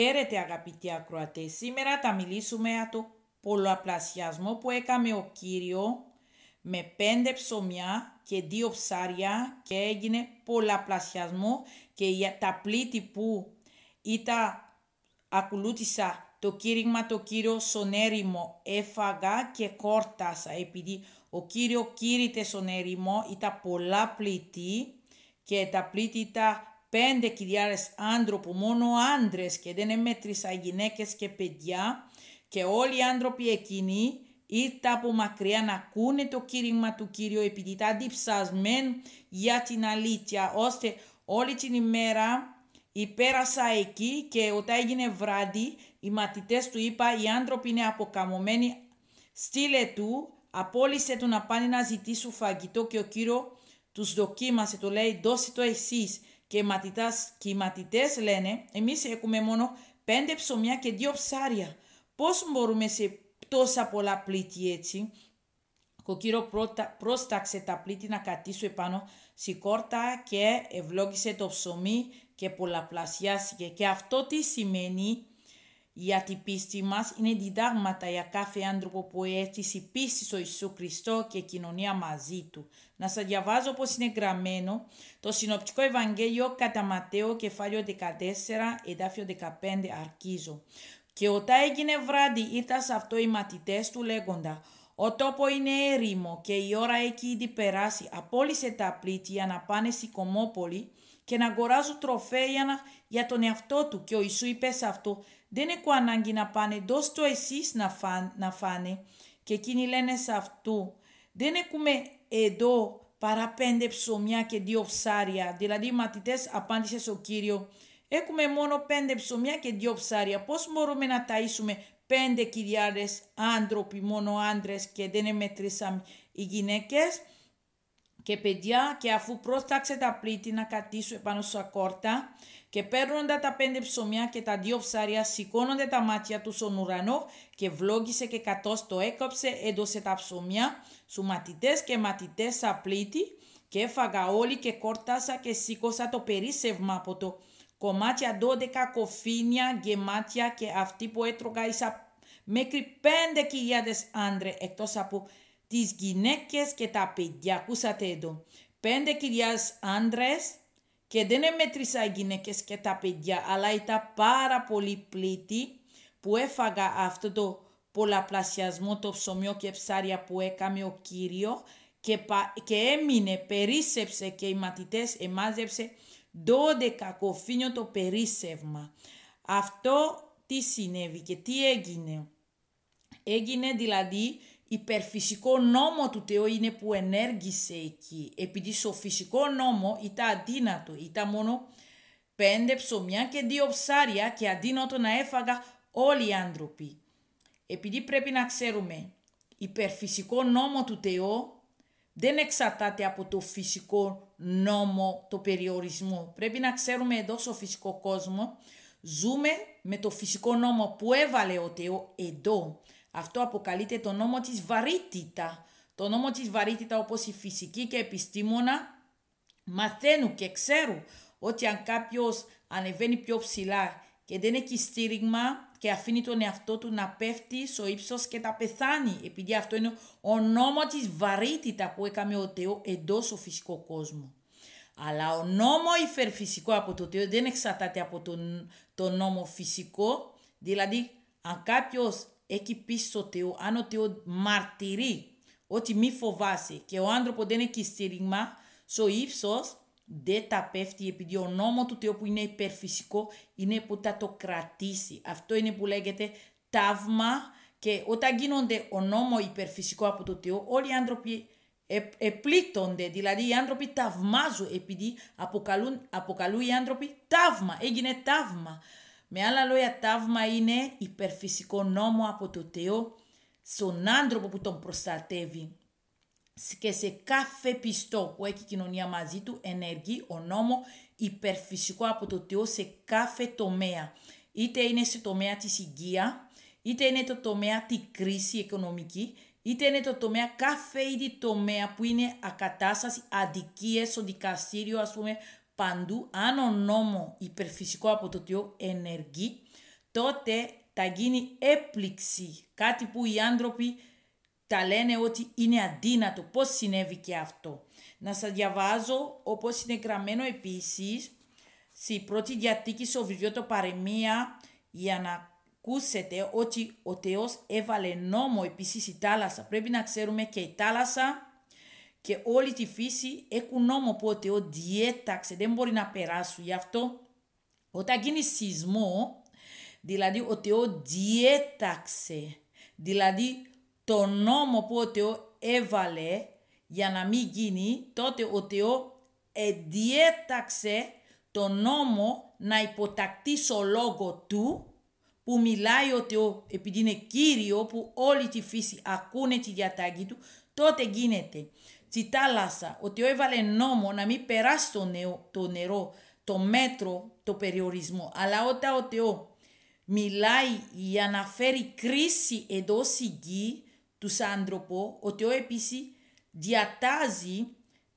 Χαίρετε αγαπητοί ακροατές, σήμερα θα μιλήσουμε για το πολλαπλασιασμό που έκαμε ο Κύριο με πέντε ψωμιά και δύο ψάρια και έγινε πολλαπλασιασμό και τα πλήτη που ήταν ακολούθησα το κήρυγμα το Κύριο στον έρημο έφαγα και κόρτασα επειδή ο Κύριο κήρυτε στον έρημο ήταν πολλά πλήτη και τα πλήτη ήταν πέντε κοιδιάρες άντρο μόνο άντρες και δεν έμετρησα γυναίκες και παιδιά και όλοι οι άνθρωποι εκείνοι ήρθαν από μακριά να ακούνε το κήρυγμα του Κύριου επειδή ήταν διψασμέν για την αλήθεια ώστε όλη την ημέρα υπέρασα εκεί και όταν έγινε βράδυ οι μαθητές του είπα οι άνθρωποι είναι αποκαμωμένοι στείλε του απόλυσε του να πάνε να ζητήσουν φαγητό και ο Κύριος τους δοκίμασε, το λέει δώσε το εσείς και οι μαθητές λένε, εμείς έχουμε μόνο πέντε ψωμιά και δύο ψάρια. Πώς μπορούμε σε τόσα πολλά πλήτη έτσι. Ο κύριο πρόσταξε τα πλήτη να κατήσουν επάνω στη κόρτα και ευλόγησε το ψωμί και πολλαπλασιάστηκε. Και αυτό τι σημαίνει γιατί η πίστη μας είναι διδάγματα για κάθε άνθρωπο που έτσι πίστη στο Ιησού Χριστό και κοινωνία μαζί Του. Να σας διαβάζω όπω είναι γραμμένο το Συνοπτικό Ευαγγέλιο κατά Ματέο κεφάλαιο 14 εδάφιο 15 αρκίζω. Και όταν έγινε βράδυ ήρθαν σε αυτό οι μαθητές του λέγοντα «Ο τόπο είναι έρημο και η ώρα έχει ήδη περάσει, απόλυσε τα πλήττια να πάνε στη κομμόπολη και να αγοράζουν τροφέα για, τον εαυτό του. Και ο Ιησού είπε σε αυτό, δεν έχω ανάγκη να πάνε, δώσ' το εσείς να, φάνε. Και εκείνοι λένε σε αυτού, δεν έχουμε εδώ παρά πέντε ψωμιά και δύο ψάρια. Δηλαδή οι μαθητές απάντησε στο Κύριο, έχουμε μόνο πέντε ψωμιά και δύο ψάρια. Πώς μπορούμε να ταΐσουμε πέντε κυριάρες άνθρωποι, μόνο άντρες και δεν μετρήσαμε οι γυναίκες και παιδιά και αφού πρόσταξε τα πλήτη να κατήσουν επάνω στα κόρτα και παίρνοντα τα πέντε ψωμιά και τα δύο ψάρια σηκώνονται τα μάτια τους στον ουρανό και βλόγησε και κατός το έκοψε έδωσε τα ψωμιά σου μαθητές και μαθητές στα πλήτη και έφαγα όλοι και κόρτασα και σήκωσα το περίσευμα από το κομμάτια 12 κοφίνια γεμάτια και αυτοί που έτρωγα ίσα μέχρι πέντε άντρε εκτός από τις γυναίκες και τα παιδιά. Ακούσατε εδώ. 5.000 άντρες και δεν μέτρησα γυναίκες και τα παιδιά, αλλά ήταν πάρα πολύ πλήτη που έφαγα αυτό το πολλαπλασιασμό το ψωμιό και ψάρια που έκαμε ο Κύριος και, και έμεινε, περίσσεψε και οι μαθητές εμάζεψε 12 κοφίνιο το περίσσευμα. Αυτό τι συνέβη και τι έγινε. Έγινε δηλαδή υπερφυσικό νόμο του Θεού είναι που ενέργησε εκεί. Επειδή στο φυσικό νόμο ήταν αδύνατο, ήταν μόνο πέντε ψωμιά και δύο ψάρια και αδύνατο να έφαγα όλοι οι άνθρωποι. Επειδή πρέπει να ξέρουμε, υπερφυσικό νόμο του Θεού δεν εξαρτάται από το φυσικό νόμο, το περιορισμό. Πρέπει να ξέρουμε εδώ στο φυσικό κόσμο, ζούμε με το φυσικό νόμο που έβαλε ο Θεό εδώ. Αυτό αποκαλείται το νόμο της βαρύτητα. Το νόμο της βαρύτητα όπως οι φυσικοί και επιστήμονα μαθαίνουν και ξέρουν ότι αν κάποιος ανεβαίνει πιο ψηλά και δεν έχει στήριγμα και αφήνει τον εαυτό του να πέφτει στο ύψος και τα πεθάνει. Επειδή αυτό είναι ο νόμο της βαρύτητα που έκαμε ο Θεός εντός ο φυσικό κόσμο. Αλλά ο νόμο υπερφυσικό από το Θεό δεν εξαρτάται από τον, νόμο φυσικό. Δηλαδή, αν κάποιος έχει πίσω στο αν ο Θεός μαρτυρεί ότι μη φοβάσαι και ο άνθρωπος δεν έχει στήριγμα στο ύψος, δεν τα πέφτει επειδή ο νόμος του Θεού που είναι υπερφυσικό είναι που θα το κρατήσει. Αυτό είναι που λέγεται ταύμα και όταν γίνονται ο νόμος υπερφυσικό από το Θεό, όλοι οι άνθρωποι επλήττονται, δηλαδή οι άνθρωποι ταυμάζουν επειδή αποκαλούν, αποκαλούν οι άνθρωποι ταύμα, έγινε ταύμα. Με άλλα λόγια, ταύμα είναι υπερφυσικό νόμο από το Θεό στον άνθρωπο που τον προστατεύει. Και σε κάθε πιστό που έχει κοινωνία μαζί του ενεργεί ο νόμο υπερφυσικό από το Θεό σε κάθε τομέα. Είτε είναι σε τομέα της υγεία, είτε είναι το τομέα της κρίση οικονομική, είτε είναι το τομέα, κάθε είδη τομέα που είναι ακατάσταση, αδικίες στο δικαστήριο, ας πούμε, παντού, αν ο νόμος υπερφυσικό από το Θεό ενεργεί, τότε θα γίνει έπληξη, κάτι που οι άνθρωποι τα λένε ότι είναι αδύνατο. Πώς συνέβη και αυτό. Να σας διαβάζω, όπως είναι γραμμένο επίσης, στη πρώτη διατήκη στο βιβλίο το παρεμία, για να ακούσετε ότι ο Θεός έβαλε νόμο επίσης η θάλασσα. Πρέπει να ξέρουμε και η θάλασσα και όλη τη φύση έχουν νόμο πότε ο διέταξε, δεν μπορεί να περάσουν. Γι' αυτό όταν γίνει σεισμό, δηλαδή ο διέταξε, δηλαδή το νόμο που ο Θεό έβαλε για να μην γίνει, τότε ο Θεό διέταξε το νόμο να υποτακτεί στο λόγο του που μιλάει ο Θεό, επειδή είναι Κύριο που όλη τη φύση ακούνε τη διαταγή του, τότε γίνεται. Τη θάλασσα ότι έβαλε νόμο να μην περάσει το, νεο, το νερό, το μέτρο, το περιορισμό. Αλλά όταν ο Θεός μιλάει για να φέρει κρίση εδώ στη γη τους άνθρωπους, ο Θεός επίσης διατάζει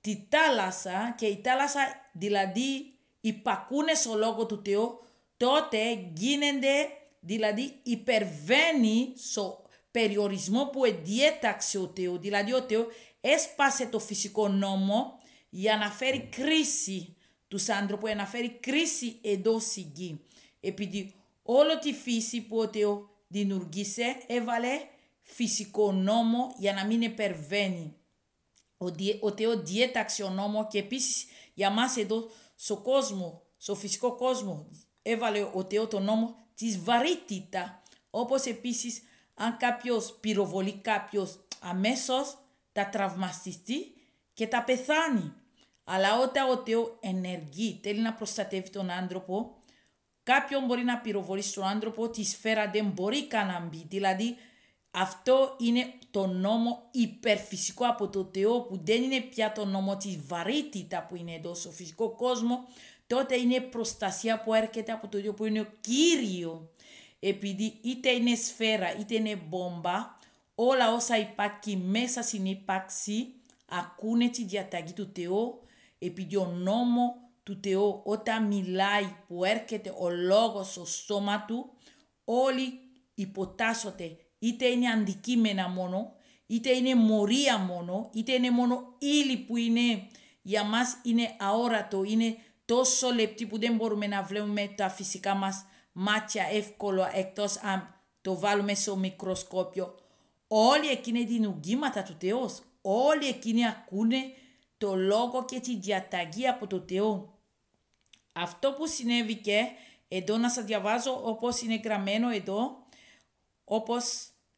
τη θάλασσα και η θάλασσα δηλαδή υπακούνε στο λόγο του Θεού, τότε γίνεται, δηλαδή υπερβαίνει στο περιορισμό που εδιέταξε ο Θεός. Δηλαδή ο Θεός έσπασε το φυσικό νόμο για να φέρει κρίση τους άνθρωπου, να φέρει κρίση εντός γη. Επειδή όλη τη φύση που ο Θεός δημιουργήσε έβαλε φυσικό νόμο για να μην επερβαίνει Ο Θεός διέταξε ο νόμο και επίσης για μας εδώ στο κόσμο, στο φυσικό κόσμο έβαλε ο Θεός το νόμο της βαρύτητα. Όπως επίσης αν κάποιος πυροβολεί κάποιος αμέσως τα τραυματιστεί και τα πεθάνει. Αλλά όταν ο Θεός ενεργεί, θέλει να προστατεύει τον άνθρωπο, κάποιον μπορεί να πυροβολήσει τον άνθρωπο, η σφαίρα δεν μπορεί καν να μπει. Δηλαδή, αυτό είναι το νόμο υπερφυσικό από το Θεό που δεν είναι πια το νόμο της βαρύτητα που είναι εδώ στο φυσικό κόσμο. Τότε είναι προστασία που έρχεται από το Θεό που είναι ο Κύριος. Επειδή είτε είναι σφαίρα είτε είναι μπόμπα, όλα όσα υπάρχει μέσα στην ύπαρξη ακούνε τη διαταγή του Θεού επειδή ο νόμος του Θεού όταν μιλάει που έρχεται ο λόγος στο στόμα του όλοι υποτάσσονται είτε είναι αντικείμενα μόνο είτε είναι μορία μόνο είτε είναι μόνο ύλη που είναι για μας είναι αόρατο είναι τόσο λεπτή που δεν μπορούμε να βλέπουμε τα φυσικά μας μάτια εύκολα εκτός αν το βάλουμε στο μικροσκόπιο Όλοι εκείνοι δίνουν κύματα του Θεός. Όλοι εκείνοι ακούνε το λόγο και τη διαταγή από το Θεό. Αυτό που συνέβη και εδώ να σας διαβάζω όπως είναι γραμμένο εδώ, όπως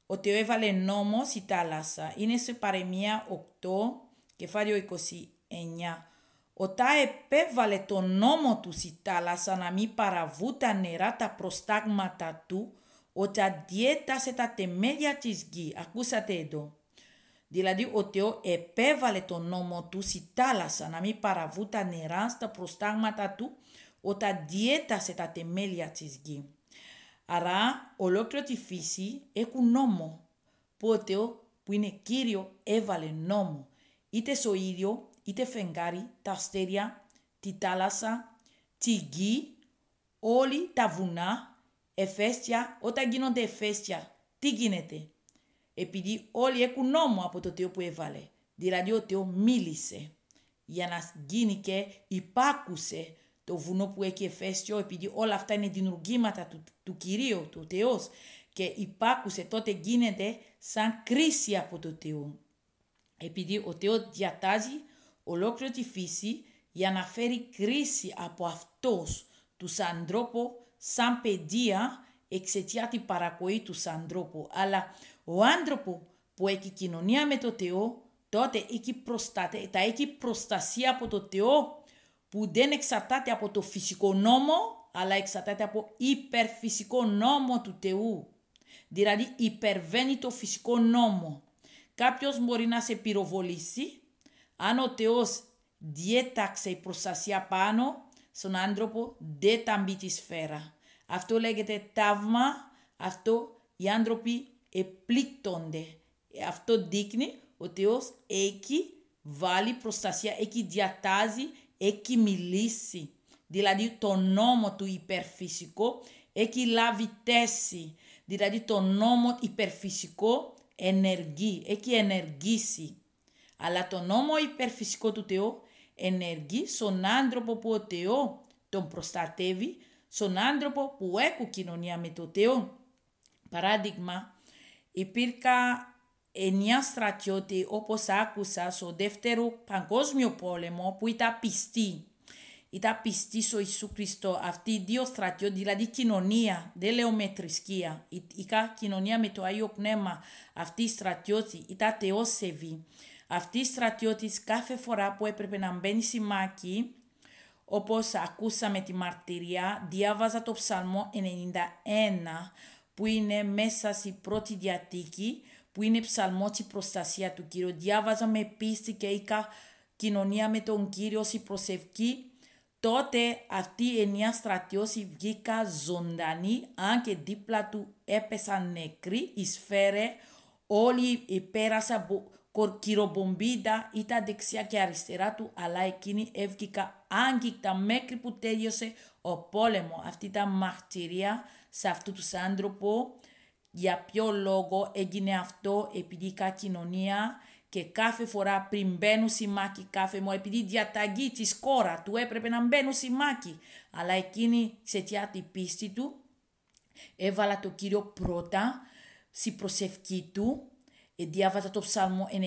ο Θεό έβαλε νόμος στη θάλασσα. Είναι σε παρεμία 8, κεφάλαιο 29. Όταν επέβαλε τον νόμο τους στη θάλασσα να μην παραβούν τα νερά τα προστάγματα του, ότι σε τα τεμέλια της γη. Ακούσατε εδώ. Δηλαδή ο Θεός επέβαλε τον νόμο του στη θάλασσα να μην παραβού τα νερά στα προστάγματα του όταν διέτασε τα τεμέλια της γη. Άρα ολόκληρο τη φύση έχουν νόμο που ο Θεός που είναι Κύριο έβαλε νόμο. Είτε στο ίδιο, είτε φεγγάρι, τα αστέρια, τη θάλασσα, τη γη, όλοι τα βουνά Εφέστια, όταν γίνονται εφέστια, τι γίνεται. Επειδή όλοι έχουν νόμο από το Θεό που έβαλε. Δηλαδή ο Θεός μίλησε για να γίνει και υπάκουσε το βουνό που έχει εφέστιο, επειδή όλα αυτά είναι δημιουργήματα του, του Κυρίου, του Θεός, και υπάκουσε, τότε γίνεται σαν κρίση από το Θεό. Επειδή ο Θεός διατάζει ολόκληρη τη φύση για να φέρει κρίση από Αυτός, τους ανθρώπους σαν παιδεία εξαιτία την παρακοή του ανθρώπου. Αλλά ο άνθρωπο που έχει κοινωνία με το Θεό, τότε έχει προστατε, τα έχει προστασία από το Θεό που δεν εξαρτάται από το φυσικό νόμο, αλλά εξαρτάται από υπερφυσικό νόμο του Θεού. Δηλαδή υπερβαίνει το φυσικό νόμο. Κάποιος μπορεί να σε πυροβολήσει, αν ο Θεός διέταξε η προστασία πάνω στον άνθρωπο, δεν τα μπει τη σφαίρα. Αυτό λέγεται ταύμα, αυτό οι άνθρωποι επλήκτονται. Αυτό δείχνει ότι ο έχει βάλει προστασία, έχει διατάζει, έχει μιλήσει. Δηλαδή το νόμο του υπερφυσικό έχει λάβει τέση. Δηλαδή το νόμο υπερφυσικό ενεργεί, έχει ενεργήσει. Αλλά το νόμο υπερφυσικό του Θεού ενεργεί στον άνθρωπο που ο Θεός τον προστατεύει στον άνθρωπο που έχουν κοινωνία με το Θεό. Παράδειγμα, υπήρχαν εννιά στρατιώτη όπως άκουσα στο δεύτερο παγκόσμιο πόλεμο που ήταν πιστή, Ήταν πιστή στο Ιησού Χριστό. Αυτοί οι δύο στρατιώτες, δηλαδή κοινωνία, δεν λέω με θρησκεία, ήταν κοινωνία με το Άγιο Πνεύμα. Αυτοί οι στρατιώτες ήταν θεόσεβοι. Αυτοί οι στρατιώτες κάθε φορά που έπρεπε να μπαίνει στη μάκη, όπως ακούσαμε τη μαρτυρία, διάβαζα το ψαλμό 91 που είναι μέσα στη πρώτη διατήκη που είναι ψαλμό της προστασίας του Κύριου. Διάβαζα με πίστη και είχα κοινωνία με τον Κύριο στη προσευχή. Τότε αυτή η εννιά στρατιώση βγήκα ζωντανή, αν και δίπλα του έπεσαν νεκροί, σφαίρε όλοι πέρασαν Κορκυροπομπίτα ήταν δεξιά και αριστερά του, αλλά εκείνη έβγηκα άγγικτα μέχρι που τέλειωσε ο πόλεμο. Αυτή τα μαρτυρία σε αυτού τους άνθρωπο. Για ποιο λόγο έγινε αυτό, επειδή η κοινωνία και κάθε φορά πριν μπαίνουν σημάκι κάθε μου, επειδή διαταγή της κόρα του έπρεπε να μπαίνουν σημάκι, αλλά εκείνη σε την πίστη του, έβαλα το κύριο πρώτα, στην προσευχή του, ε, διάβαζα το ψαλμό 91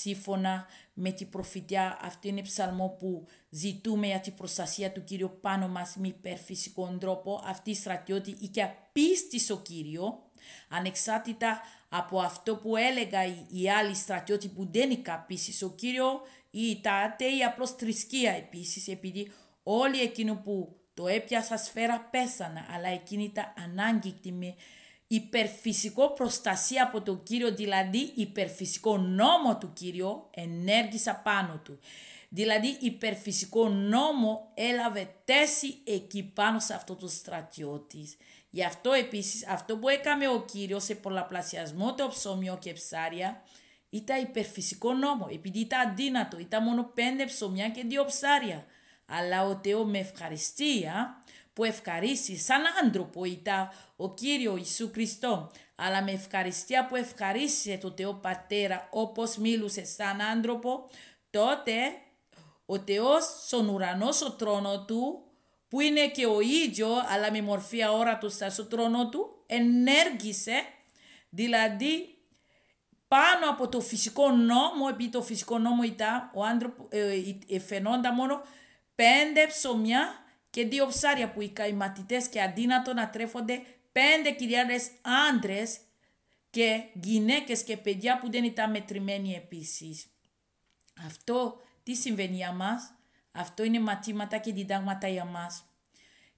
σύμφωνα με την προφητεία. Αυτό είναι ψαλμό που ζητούμε για την προστασία του Κύριου πάνω μας με υπερφυσικό τρόπο. Αυτή η στρατιώτη είχε πίστη στο Κύριο, ανεξάρτητα από αυτό που έλεγα οι άλλοι στρατιώτη που δεν είχαν πίστη στο Κύριο ή τα ατέη απλώς θρησκεία επειδή επειδή όλοι εκείνοι που το έπιασαν σφαίρα πέσανα, αλλά εκείνη ήταν ανάγκη με υπερφυσικό προστασία από τον Κύριο, δηλαδή υπερφυσικό νόμο του Κύριο, ενέργησα πάνω του. Δηλαδή υπερφυσικό νόμο έλαβε τέση εκεί πάνω σε αυτό το στρατιώτης. Γι' αυτό επίσης αυτό που έκαμε ο Κύριος σε πολλαπλασιασμό το ψωμιό και ψάρια ήταν υπερφυσικό νόμο επειδή ήταν αδύνατο, ήταν μόνο πέντε ψωμιά και δύο ψάρια. Αλλά ο Θεός με ευχαριστία που ευχαρίσει σαν άνθρωπο ήταν ο Κύριος Ιησού Χριστό, αλλά με ευχαριστία που ευχαρίστησε το Θεό Πατέρα όπως μίλουσε σαν άνθρωπο, τότε ο Θεός στον ουρανό στο τρόνο του, που είναι και ο ίδιο αλλά με μορφή αόρατο στο τρόνο του, ενέργησε, δηλαδή πάνω από το φυσικό νόμο, επί το φυσικό νόμο ήταν, ο άνθρωπο ε, ε, ε, φαινόταν μόνο πέντε ψωμιά και δύο ψάρια που οι καηματιτές και αντίνατο να τρέφονται πέντε 5.000 άντρες και γυναίκες και παιδιά που δεν ήταν μετρημένοι επίσης. Αυτό τι συμβαίνει για μας, αυτό είναι μαθήματα και διδάγματα για μας.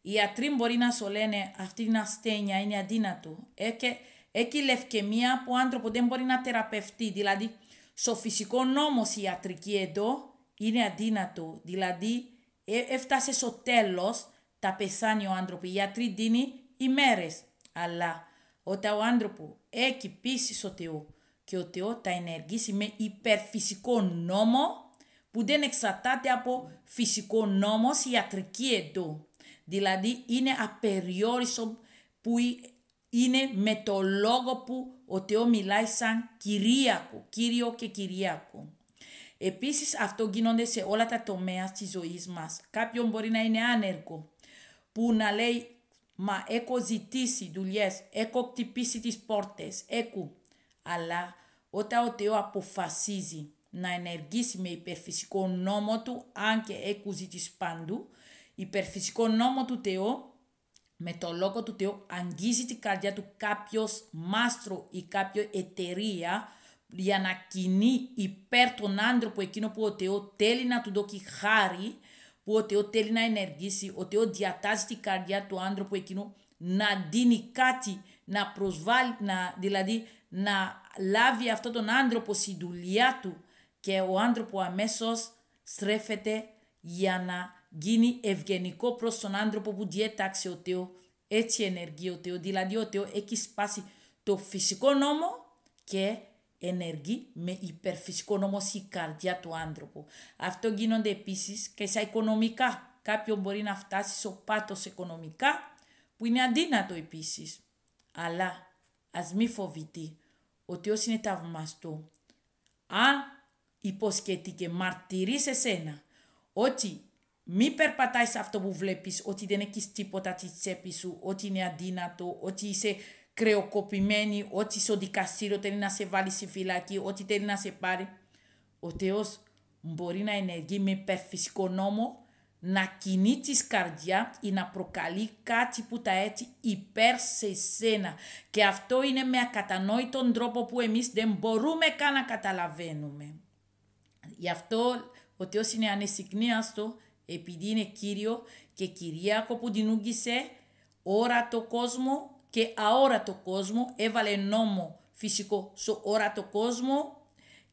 Οι ιατροί μπορεί να σου λένε αυτή την ασθένεια είναι αδύνατο. Έχει, έχει λευκαιμία που ο άνθρωπο δεν μπορεί να θεραπευτεί. Δηλαδή, στο φυσικό νόμο η ιατρική εδώ είναι αδύνατο. Δηλαδή, ε, έφτασε στο τέλος τα πεθάνει ο άνθρωπο για δίνει ημέρες. Αλλά όταν ο άνθρωπο έχει πείσει στο Θεό και ο Θεό τα ενεργήσει με υπερφυσικό νόμο που δεν εξαρτάται από φυσικό νόμο ιατρική έντο Δηλαδή είναι απεριόριστο που είναι με το λόγο που ο Θεό μιλάει σαν Κυρίακο, Κύριο και Κυρίακο. Επίσης αυτό γίνονται σε όλα τα τομέα της ζωής μας. Κάποιον μπορεί να είναι άνεργο που να λέει «Μα έχω ζητήσει δουλειές, έχω χτυπήσει τις πόρτες, έχω». Αλλά όταν ο Θεός αποφασίζει να ενεργήσει με υπερφυσικό νόμο του, αν και έχω ζητήσει παντού, υπερφυσικό νόμο του Θεού, με το λόγο του Θεού αγγίζει την καρδιά του κάποιος μάστρο ή κάποια εταιρεία για να κινεί υπέρ τον άνθρωπο εκείνο που ο Θεός θέλει να του δώσει χάρη, που ο Θεός θέλει να ενεργήσει, ο Θεός διατάζει την καρδιά του άνθρωπου εκείνου να δίνει κάτι, να προσβάλλει, να, δηλαδή να λάβει αυτόν τον άνθρωπο στη δουλειά του και ο άνθρωπο αμέσως στρέφεται για να γίνει ευγενικό προς τον άνθρωπο που διέταξε ο Θεός. Έτσι ενεργεί ο Θεός, δηλαδή ο Θεός έχει σπάσει το φυσικό νόμο και Ενεργεί με υπερφυσικό όμως η καρδιά του άνθρωπου. Αυτό γίνονται επίσης και στα οικονομικά. Κάποιον μπορεί να φτάσει στο πάτος οικονομικά που είναι αδύνατο επίσης. Αλλά ας μη φοβηθεί ότι όσοι είναι ταυμαστό. Αν υποσχέθηκε και μαρτυρείς σε σένα ότι μη περπατάει αυτό που βλέπεις, ότι δεν έχεις τίποτα τη τσέπη σου, ότι είναι αντίνατο, ότι είσαι κρεοκοπημένη... ό,τι στο δικαστήριο θέλει να σε βάλει στη φυλακή, ό,τι θέλει να σε πάρει. Ο Θεό μπορεί να ενεργεί με υπερφυσικό νόμο, να κινεί τη καρδιά ή να προκαλεί κάτι που τα έτσι υπέρ σε σένα. Και αυτό είναι με ακατανόητον τρόπο που εμεί δεν μπορούμε καν να καταλαβαίνουμε. Γι' αυτό ο Θεός είναι ανεσυκνίαστο επειδή είναι Κύριο και Κυριάκο που την ούγγισε όρατο κόσμο και αόρατο κόσμο, έβαλε νόμο φυσικό στο όρατο κόσμο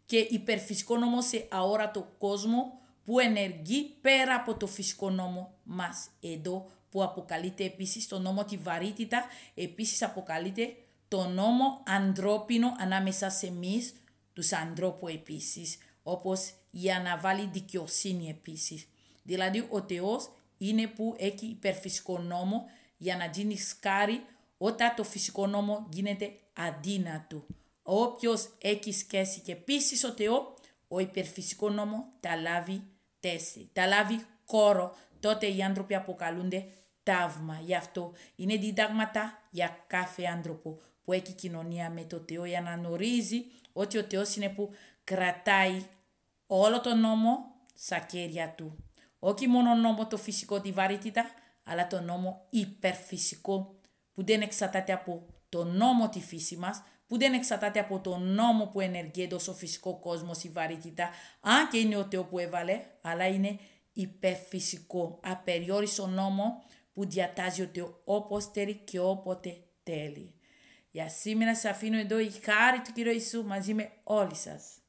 και υπερφυσικό νόμο σε αόρατο κόσμο που ενεργεί πέρα από το φυσικό νόμο μας εδώ που αποκαλείται επίσης το νόμο τη βαρύτητα, επίσης αποκαλείται το νόμο ανθρώπινο ανάμεσα σε εμείς τους ανθρώπους επίσης, όπως για να βάλει δικαιοσύνη επίσης. Δηλαδή ο Θεός είναι που έχει υπερφυσικό νόμο για να γίνει σκάρι όταν το φυσικό νόμο γίνεται αδύνατο. Όποιος έχει σχέση και πίσει στο Θεό, ο υπερφυσικό νόμο τα λάβει τέση, τα λάβει κόρο. Τότε οι άνθρωποι αποκαλούνται ταύμα. Γι' αυτό είναι διδάγματα για κάθε άνθρωπο που έχει κοινωνία με το Θεό για να γνωρίζει ότι ο Θεός είναι που κρατάει όλο τον νόμο στα χέρια του. Όχι μόνο νόμο το φυσικό τη βαρύτητα, αλλά το νόμο υπερφυσικό που δεν εξατάται από το νόμο τη φύση μας, που δεν εξατάται από το νόμο που ενεργείται στο φυσικό κόσμος η βαρύτητα, αν και είναι ο Θεό που έβαλε, αλλά είναι υπερφυσικό, απεριόριστο νόμο που διατάζει ο Θεό όπως θέλει και όποτε θέλει. Για σήμερα σας αφήνω εδώ η χάρη του Κύριου Ιησού μαζί με όλοι σας.